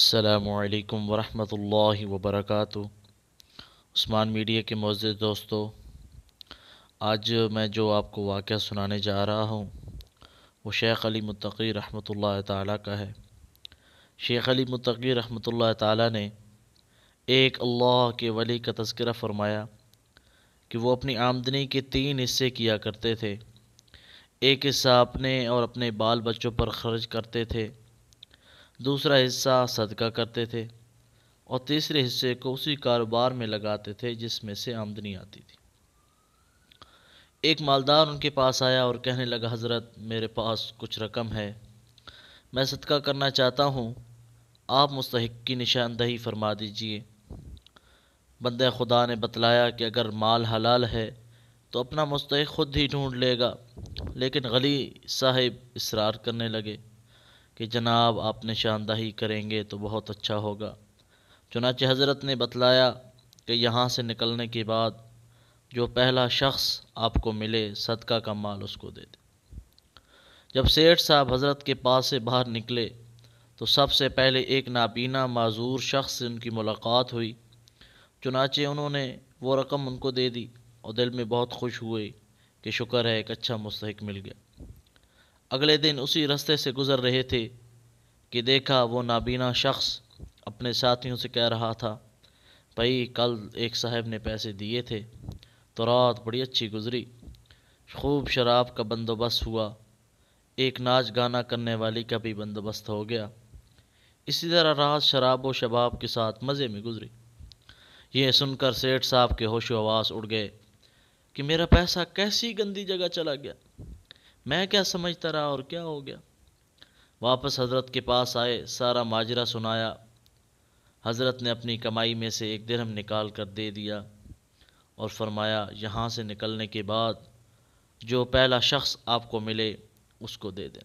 अल्लाम वरहमल वबरक उस्मान मीडिया के मौजे दोस्तों आज मैं जो आपको वाक़ सुनाने जा रहा हूँ वो शेख़ अली मुतकी रहमत ताली का है शेख़ अली मुतकी रहमत ताली ने एक अल्लाह के वली का तस्करा फ़रमाया कि वो अपनी आमदनी के तीन हिस्से किया करते थे एक हिस्सा अपने और अपने बाल बच्चों पर खर्च करते थे दूसरा हिस्सा सदका करते थे और तीसरे हिस्से को उसी कारोबार में लगाते थे जिसमें से आमदनी आती थी एक मालदार उनके पास आया और कहने लगा हज़रत मेरे पास कुछ रकम है मैं सदका करना चाहता हूँ आप मुस्तक की निशानदही फरमा दीजिए बंद खुदा ने बतलाया कि अगर माल हलाल है तो अपना मुस्तक खुद ही ढूंढ लेगा लेकिन गली साहिब इसरार करने लगे कि जनाब आप निशानदाही करेंगे तो बहुत अच्छा होगा चुनाच हज़रत ने बतलाया कि यहाँ से निकलने के बाद जो पहला शख्स आपको मिले सदका का माल उसको दे दे जब सेठ साहब हज़रत के पास से बाहर निकले तो सबसे पहले एक नाबीना माजूर शख्स से उनकी मुलाकात हुई चुनाचे उन्होंने वो रकम उनको दे दी और दिल में बहुत खुश हुए कि शुक्र है एक अच्छा मुस्तक मिल गया अगले दिन उसी रास्ते से गुज़र रहे थे कि देखा वो नाबीना शख्स अपने साथियों से कह रहा था भाई कल एक साहब ने पैसे दिए थे तो रात बड़ी अच्छी गुज़री खूब शराब का बंदोबस्त हुआ एक नाच गाना करने वाली का भी बंदोबस्त हो गया इसी तरह रात शराब व शबाब के साथ मज़े में गुज़री ये सुनकर सेठ साहब के होशो आवाज़ उड़ गए कि मेरा पैसा कैसी गंदी जगह चला गया मैं क्या समझता रहा और क्या हो गया वापस हजरत के पास आए सारा माजरा सुनाया हजरत ने अपनी कमाई में से एक दिरहम निकाल कर दे दिया और फरमाया यहाँ से निकलने के बाद जो पहला शख्स आपको मिले उसको दे दें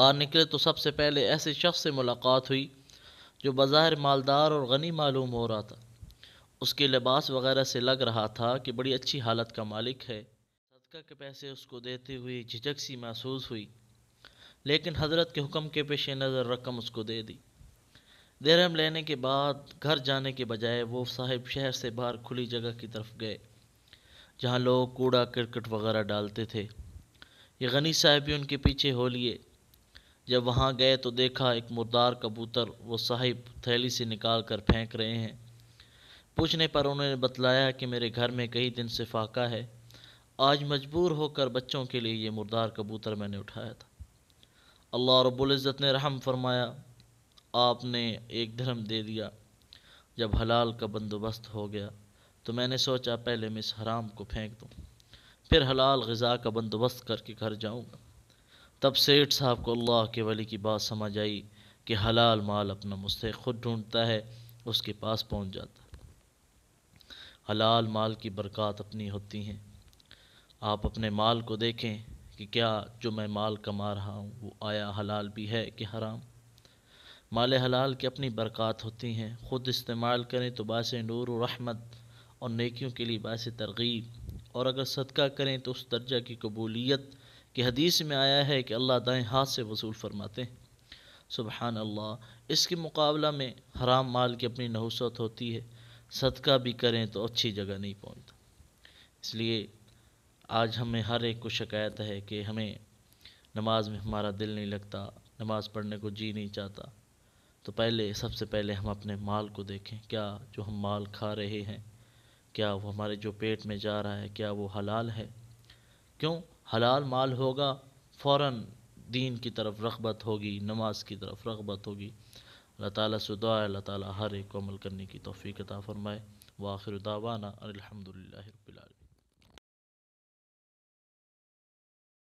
बाहर निकले तो सबसे पहले ऐसे शख्स से मुलाकात हुई जो बाज़ाहिर मालदार और गनी मालूम हो रहा था उसके लिबास वगैरह से लग रहा था कि बड़ी अच्छी हालत का मालिक है सदका के पैसे उसको देते हुए झिझक सी महसूस हुई लेकिन हजरत के हुक्म के पेश नज़र रकम उसको दे दी दरहम लेने के बाद घर जाने के बजाय वो साहिब शहर से बाहर खुली जगह की तरफ गए जहाँ लोग कूड़ा क्रिकेट वगैरह डालते थे ये गनी साहब भी उनके पीछे हो लिए जब वहाँ गए तो देखा एक मुर्दार कबूतर वो साहिब थैली से निकाल कर फेंक रहे हैं पूछने पर उन्होंने बतलाया कि मेरे घर में कई दिन से फाका है आज मजबूर होकर बच्चों के लिए ये मुर्दार कबूतर मैंने उठाया था अल्लाह रबुल्ज़त ने रहम फरमाया आपने एक धर्म दे दिया जब हलाल का बंदोबस्त हो गया तो मैंने सोचा पहले मैं इस हराम को फेंक दूँ फिर हलाल गज़ा का बंदोबस्त करके घर जाऊँगा तब सेठ साहब को अल्लाह के वली की बात समझ आई कि हलाल माल अपना मुझसे खुद ढूंढता है उसके पास पहुँच जाता है हलाल माल की बरकत अपनी होती हैं आप अपने माल को देखें कि क्या जो मैं माल कमा रहा हूँ वो आया हलाल भी है कि हराम माल हलाल की अपनी बरक़ात होती हैं ख़ुद इस्तेमाल करें तो बास नूर और रहमत और नेकियों के लिए बास तरगीब और अगर सदका करें तो उस दर्जा की कबूलियत कि हदीस में आया है कि अल्लाह दाएँ हाथ से वसूल फरमाते हैं सुबहान अल्लाह इसके मुकाबला में हराम माल की अपनी नहुसत होती है सदका भी करें तो अच्छी जगह नहीं पहुँचता इसलिए आज हमें हर एक को शिकायत है कि हमें नमाज में हमारा दिल नहीं लगता नमाज पढ़ने को जी नहीं चाहता तो पहले सबसे पहले हम अपने माल को देखें क्या जो हम माल खा रहे हैं क्या वो हमारे जो पेट में जा रहा है क्या वो हलाल है क्यों हलाल माल होगा फ़ौर दीन की तरफ रगबत होगी नमाज की तरफ रगबत होगी अल्लाह ताली से दुआ अल्लाह ताली हर एक को अमल करने की तोफ़ी कता फ़रमाए वाखिर दावाना अलहमदिल्ला